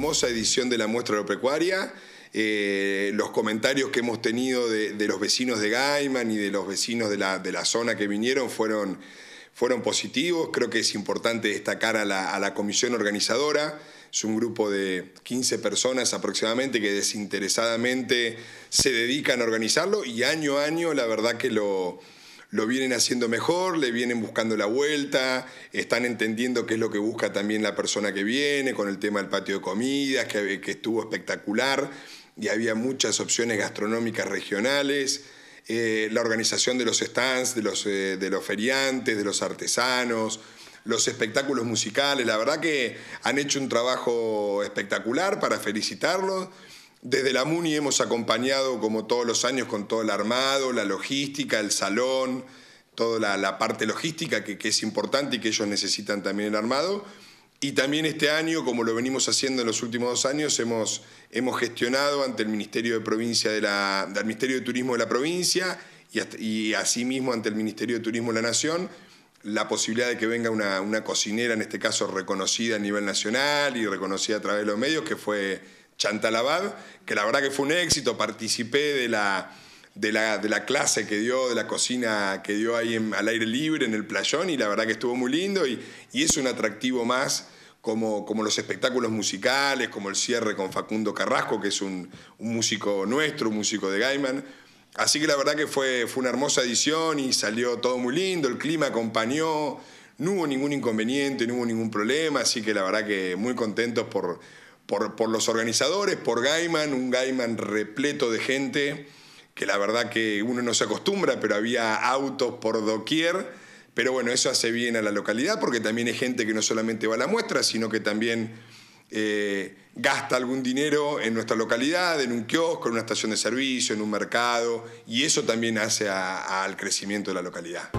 Hermosa edición de la muestra agropecuaria. Eh, los comentarios que hemos tenido de, los vecinos de Gaiman y de los vecinos de la, zona que vinieron fueron, positivos. Creo que es importante destacar a la, comisión organizadora. Es un grupo de 15 personas aproximadamente que desinteresadamente se dedican a organizarlo y año a año la verdad que lo, lo vienen haciendo mejor, le vienen buscando la vuelta, están entendiendo qué es lo que busca también la persona que viene con el tema del patio de comidas, que, estuvo espectacular y había muchas opciones gastronómicas regionales. Eh, la organización de los stands, de los, eh, de los feriantes, de los artesanos, los espectáculos musicales. La verdad que han hecho un trabajo espectacular para felicitarlos desde la MUNI hemos acompañado, como todos los años, con todo el armado, la logística, el salón, toda la, parte logística que, es importante y que ellos necesitan también el armado. Y también este año, como lo venimos haciendo en los últimos dos años, hemos, gestionado ante el Ministerio de Provincia de la, del Ministerio de Turismo de la provincia y, asimismo ante el Ministerio de Turismo de la Nación la posibilidad de que venga una, una cocinera, en este caso reconocida a nivel nacional y reconocida a través de los medios, que fue Chantalabad, que la verdad que fue un éxito, participé de la, de la, clase que dio, de la cocina que dio ahí al aire libre, en el playón, y la verdad que estuvo muy lindo y, y es un atractivo más. Como, como, los espectáculos musicales, como el cierre con Facundo Carrasco, que es un, músico nuestro, un músico de Gaiman. Así que la verdad que fue, fue una hermosa edición y salió todo muy lindo, el clima acompañó, no hubo ningún inconveniente, no hubo ningún problema, así que la verdad que muy contentos por, por, los organizadores, por Gaiman, un Gaiman repleto de gente, que la verdad que uno no se acostumbra, pero había autos por doquier. Pero bueno, eso hace bien a la localidad porque también hay gente que no solamente va a la muestra, sino que también eh, gasta algún dinero en nuestra localidad, en un kiosco, en una estación de servicio, en un mercado, y eso también hace al crecimiento de la localidad.